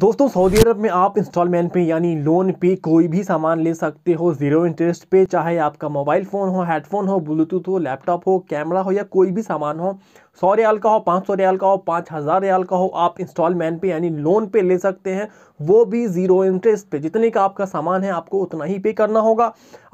दोस्तों सऊदी अरब में आप इंस्टॉलमेंट पे यानी लोन पे कोई भी सामान ले सकते हो ज़ीरो इंटरेस्ट पे चाहे आपका मोबाइल फ़ोन हो हेडफोन हो ब्लूटूथ हो लैपटॉप हो कैमरा हो या कोई भी सामान हो सौ रियाल का हो पाँच सौ रियाल का हो पाँच हज़ार रियाल का हो आप इंस्टॉलमेंट पे यानी लोन पे ले सकते हैं वो भी ज़ीरो इंटरेस्ट पे जितने का आपका सामान है आपको उतना ही पे करना होगा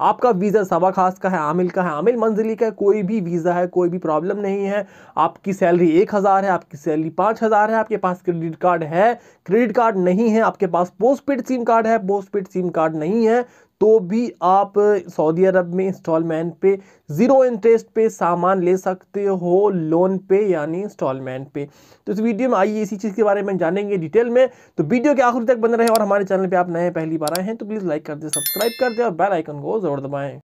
आपका वीज़ा सवा खास का है आमिल का है आमिल मंजिली का है कोई भी वीज़ा है कोई भी प्रॉब्लम नहीं है आपकी सैलरी एक हज़ार है आपकी सैलरी पाँच हज़ार है आपके पास क्रेडिट कार्ड है क्रेडिट कार्ड नहीं है आपके पास पोस्ट पेड सिम कार्ड है पोस्ट पेड सिम कार्ड नहीं है तो भी आप सऊदी अरब में इंस्टॉलमेंट पे ज़ीरो इंटरेस्ट पे सामान ले सकते हो लोन पे यानी इंस्टॉलमेंट पे तो इस वीडियो में आइए इसी चीज़ के बारे में जानेंगे डिटेल में तो वीडियो के आखिर तक बन रहे और हमारे चैनल पे आप नए पहली बार आए हैं तो प्लीज़ लाइक कर दें सब्सक्राइब कर दें और बेल आइकन को ज़रूर दबाएँ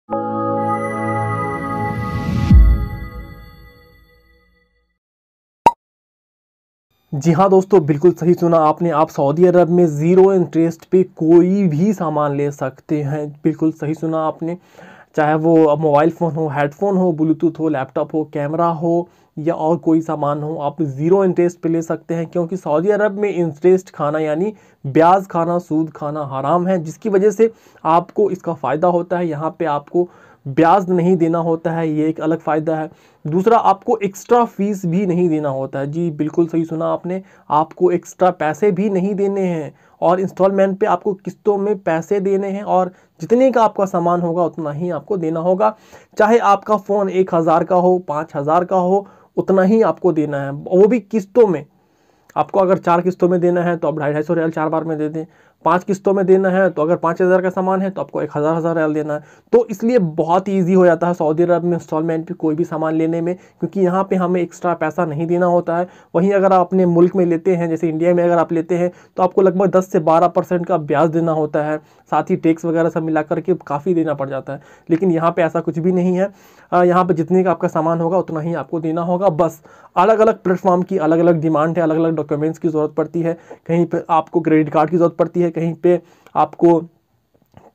जी हाँ दोस्तों बिल्कुल सही सुना आपने आप सऊदी अरब में ज़ीरो इंटरेस्ट पे कोई भी सामान ले सकते हैं बिल्कुल सही सुना आपने चाहे वो मोबाइल फ़ोन हो हेडफोन हो ब्लूटूथ हो लैपटॉप हो कैमरा हो या और कोई सामान हो आप ज़ीरो इंटरेस्ट पे ले सकते हैं क्योंकि सऊदी अरब में इंटरेस्ट खाना यानी ब्याज खाना सूद खाना हराम है जिसकी वजह से आपको इसका फ़ायदा होता है यहाँ पर आपको ब्याज नहीं देना होता है ये एक अलग फ़ायदा है दूसरा आपको एक्स्ट्रा फीस भी नहीं देना होता है जी बिल्कुल सही सुना आपने आपको एक्स्ट्रा पैसे भी नहीं देने हैं और इंस्टॉलमेंट पे आपको किस्तों में पैसे देने हैं और जितने का आपका सामान होगा उतना ही आपको देना होगा चाहे आपका फ़ोन एक हज़ार का हो पाँच हज़ार का हो उतना ही आपको देना है वो भी किस्तों में आपको अगर चार किस्तों में देना है तो आप ढाई ढाई सौ रियाल चार बार में दे दें पाँच किस्तों में देना है तो अगर पाँच हज़ार का सामान है तो आपको एक हज़ार हज़ार रियाल देना है तो इसलिए बहुत ही ईजी हो जाता है सऊदी अरब में इंस्टॉलमेंट पर कोई भी सामान लेने में क्योंकि यहाँ पर हमें एक्स्ट्रा पैसा नहीं देना होता है वहीं अगर आप अपने मुल्क में लेते हैं जैसे इंडिया में अगर आप लेते हैं तो आपको लगभग दस से बारह परसेंट का ब्याज देना होता है साथ ही टैक्स वगैरह सब मिला करके काफ़ी देना पड़ जाता है लेकिन यहाँ पर ऐसा कुछ भी नहीं है यहाँ पर जितने का आपका सामान होगा उतना ही आपको देना होगा बस अलग अलग प्लेटफॉर्म की अलग अलग डिमांड है अलग अलग डॉक्यूमेंट्स की ज़रूरत पड़ती है कहीं पर आपको क्रेडिट कार्ड की ज़रूरत पड़ती है है कहीं पे आपको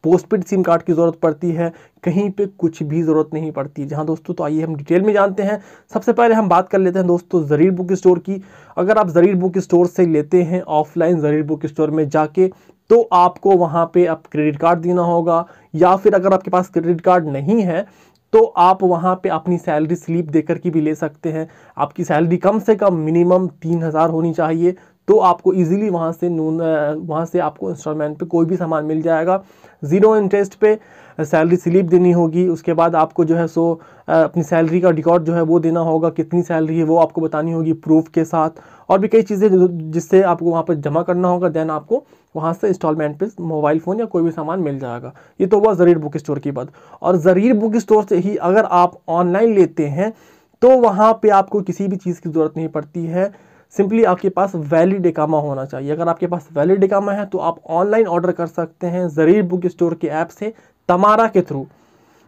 पोस्टपेड सिम कार्ड की ज़रूरत पड़ती है कहीं पे कुछ भी ज़रूरत नहीं पड़ती जहां दोस्तों तो आइए हम डिटेल में जानते हैं सबसे पहले हम बात कर लेते हैं दोस्तों ज़रीर बुक स्टोर की अगर आप ज़रीर बुक स्टोर से लेते हैं ऑफलाइन ज़रीर बुक स्टोर में जाके तो आपको वहां पे आप क्रेडिट कार्ड देना होगा या फिर अगर आपके पास क्रेडिट कार्ड नहीं है तो आप वहाँ पे अपनी सैलरी स्लिप देकर के भी ले सकते हैं आपकी सैलरी कम से कम मिनिमम तीन हज़ार होनी चाहिए तो आपको इजीली वहाँ से नून वहाँ से आपको इंस्टॉलमेंट पे कोई भी सामान मिल जाएगा ज़ीरो इंटरेस्ट पे सैलरी स्लिप देनी होगी उसके बाद आपको जो है सो अपनी सैलरी का रिकॉर्ड जो है वो देना होगा कितनी सैलरी है वो आपको बतानी होगी प्रूफ के साथ और भी कई चीज़ें जिससे आपको वहाँ पर जमा करना होगा देन आपको वहाँ से इंस्टॉलमेंट पे मोबाइल फ़ोन या कोई भी सामान मिल जाएगा ये तो हुआ ज़रीर बुक स्टोर की बात और ज़रीर बुक स्टोर से ही अगर आप ऑनलाइन लेते हैं तो वहाँ पर आपको किसी भी चीज़ की ज़रूरत नहीं पड़ती है सिंपली आपके पास वैलिड एकामा होना चाहिए अगर आपके पास वैलिड एकामा है तो आप ऑनलाइन ऑर्डर कर सकते हैं ज़रीर बुक स्टोर के ऐप से तमारा के थ्रू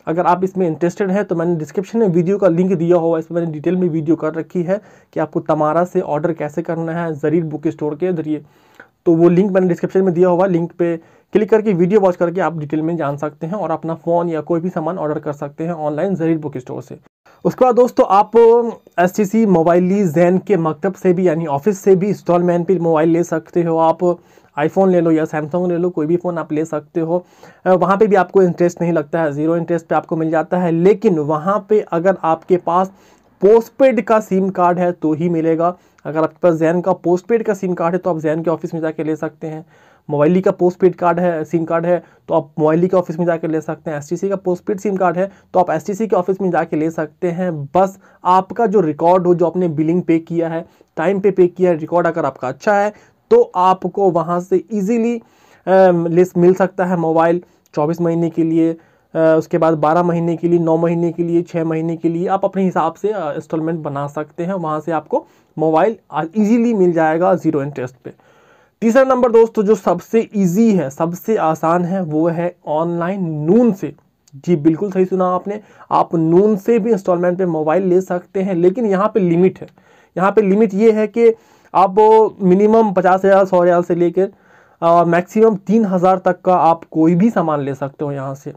अगर आप इसमें इंटरेस्टेड हैं तो मैंने डिस्क्रिप्शन में वीडियो का लिंक दिया हुआ है इसमें मैंने डिटेल में वीडियो कर रखी है कि आपको तमारा से ऑर्डर कैसे करना है ज़रीर बुक स्टोर के जरिए तो वो लिंक मैंने डिस्क्रिप्शन में दिया हुआ लिंक पे क्लिक करके वीडियो वॉच करके आप डिटेल में जान सकते हैं और अपना फ़ोन या कोई भी सामान ऑर्डर कर सकते हैं ऑनलाइन जरीर बुक स्टोर से उसके बाद दोस्तों आप S T C Mobily Zain के मकतब से भी यानी ऑफिस से भी इंस्टॉलमेंट पर मोबाइल ले सकते हो आप आईफोन ले लो या सैमसंग ले लो कोई भी फ़ोन आप ले सकते हो वहाँ पे भी आपको इंटरेस्ट नहीं लगता है ज़ीरो इंटरेस्ट पे आपको मिल जाता है लेकिन वहाँ पे अगर आपके पास पोस्टपेड का सिम कार्ड है तो ही मिलेगा अगर आपके पास जैन का पोस्टपेड का सिम कार्ड है तो आप जैन के ऑफिस में जा ले सकते हैं मोबाइली का पोस्ट पेड कार्ड है सिम कार्ड है तो आप मोबाइली के ऑफिस में जाकर ले सकते हैं एस का पोस्ट पेड सिम कार्ड है तो आप एस के ऑफिस में जाकर ले सकते हैं बस आपका जो रिकॉर्ड हो जो आपने बिलिंग पे किया है टाइम पे पे किया है रिकॉर्ड अगर आपका अच्छा है तो आपको वहाँ से ईजिली लिस्ट मिल सकता है मोबाइल चौबीस महीने के लिए उसके बाद 12 महीने के लिए 9 महीने के लिए 6 महीने के लिए आप अपने हिसाब से इंस्टॉलमेंट बना सकते हैं वहाँ से आपको मोबाइल ईजीली मिल जाएगा ज़ीरो इंटरेस्ट पे तीसरा नंबर दोस्तों जो सबसे इजी है सबसे आसान है वो है ऑनलाइन नून से जी बिल्कुल सही सुना आपने आप नून से भी इंस्टॉलमेंट पे मोबाइल ले सकते हैं लेकिन यहाँ पे लिमिट है यहाँ पे लिमिट ये है कि आप मिनिमम पचास हज़ार सौ हज़ार से लेकर मैक्सिमम तीन हज़ार तक का आप कोई भी सामान ले सकते हो यहाँ से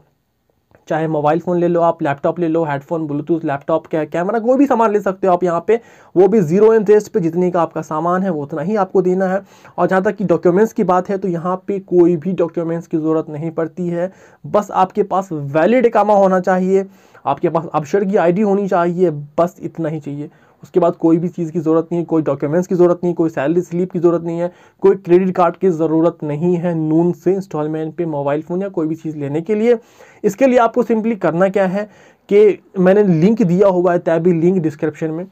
चाहे मोबाइल फ़ोन ले लो आप लैपटॉप ले लो हेडफोन ब्लूटूथ लैपटॉप क्या कैमरा मतलब कोई भी सामान ले सकते हो आप यहाँ पे वो भी जीरो इंटरेस्ट पे जितने का आपका सामान है वो उतना ही आपको देना है और जहाँ तक कि डॉक्यूमेंट्स की बात है तो यहाँ पे कोई भी डॉक्यूमेंट्स की ज़रूरत नहीं पड़ती है बस आपके पास वैलिड कामा होना चाहिए आपके पास अपशर की आईडी होनी चाहिए बस इतना ही चाहिए उसके बाद कोई भी चीज़ की ज़रूरत नहीं है कोई डॉक्यूमेंट्स की ज़रूरत नहीं कोई सैलरी स्लिप की ज़रूरत नहीं है कोई क्रेडिट कार्ड की ज़रूरत नहीं है नून से इंस्टॉलमेंट पे मोबाइल फ़ोन या कोई भी चीज़ लेने के लिए इसके लिए आपको सिंपली करना क्या है कि मैंने लिंक दिया हुआ है तैबी लिंक डिस्क्रिप्शन में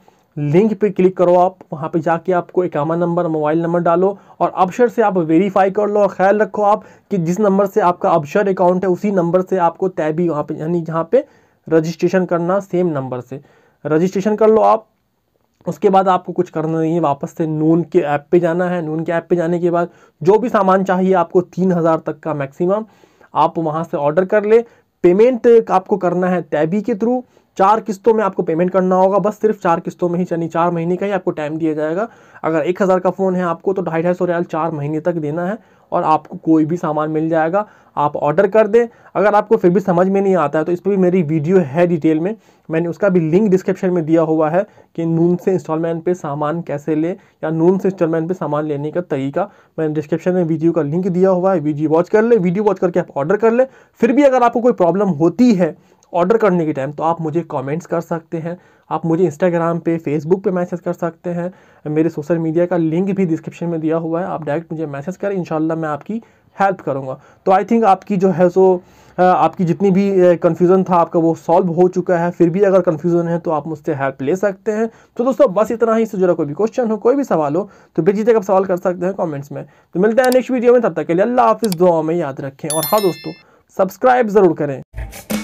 लिंक पे क्लिक करो आप वहाँ पे जाके आपको एकामा नंबर मोबाइल नंबर डालो और अपशर से आप वेरीफाई कर लो और ख्याल रखो आप कि जिस नंबर से आपका अपशर अकाउंट है उसी नंबर से आपको तैबी वहाँ पे यानी जहाँ पे रजिस्ट्रेशन करना सेम नंबर से रजिस्ट्रेशन कर लो आप उसके बाद आपको कुछ करना नहीं है वापस से नून के ऐप पे जाना है नून के ऐप पे जाने के बाद जो भी सामान चाहिए आपको तीन हज़ार तक का मैक्सिमम आप वहाँ से ऑर्डर कर ले पेमेंट आपको करना है टैबी के थ्रू चार किस्तों में आपको पेमेंट करना होगा बस सिर्फ चार किस्तों में ही यानी चार महीने का ही आपको टाइम दिया जाएगा अगर एक हज़ार का फ़ोन है आपको तो ढाई ढाई सौ रियाल चार महीने तक देना है और आपको कोई भी सामान मिल जाएगा आप ऑर्डर कर दें अगर आपको फिर भी समझ में नहीं आता है तो इस पर भी मेरी वीडियो है डिटेल में मैंने उसका भी लिंक डिस्क्रिप्शन में दिया हुआ है कि नून से इंस्टॉलमेंट पे सामान कैसे ले या नून से इंस्टॉलमेंट पे सामान लेने का तरीका मैंने डिस्क्रिप्शन में वीडियो का लिंक दिया हुआ है वीडियो वॉच कर ले वीडियो वॉच करके आप ऑर्डर कर ले फिर भी अगर आपको कोई प्रॉब्लम होती है ऑर्डर करने के टाइम तो आप मुझे कमेंट्स कर सकते हैं आप मुझे इंस्टाग्राम पे फेसबुक पे मैसेज कर सकते हैं मेरे सोशल मीडिया का लिंक भी डिस्क्रिप्शन में दिया हुआ है आप डायरेक्ट मुझे मैसेज करें इन मैं आपकी हेल्प करूँगा तो आई थिंक आपकी जो है सो आपकी जितनी भी कन्फ्यूज़न था आपका वो सॉल्व हो चुका है फिर भी अगर कन्फ्यूज़न है तो आप मुझसे हेल्प ले सकते हैं तो दोस्तों बस इतना ही इससे जुड़ा कोई भी क्वेश्चन हो कोई भी सवाल हो तो बेझिझक आप सवाल कर सकते हैं कमेंट्स में तो मिलते हैं नेक्स्ट वीडियो में तब तक के लिए अल्लाह हाफिज़ दुआ में याद रखें और हाँ दोस्तों सब्सक्राइब ज़रूर करें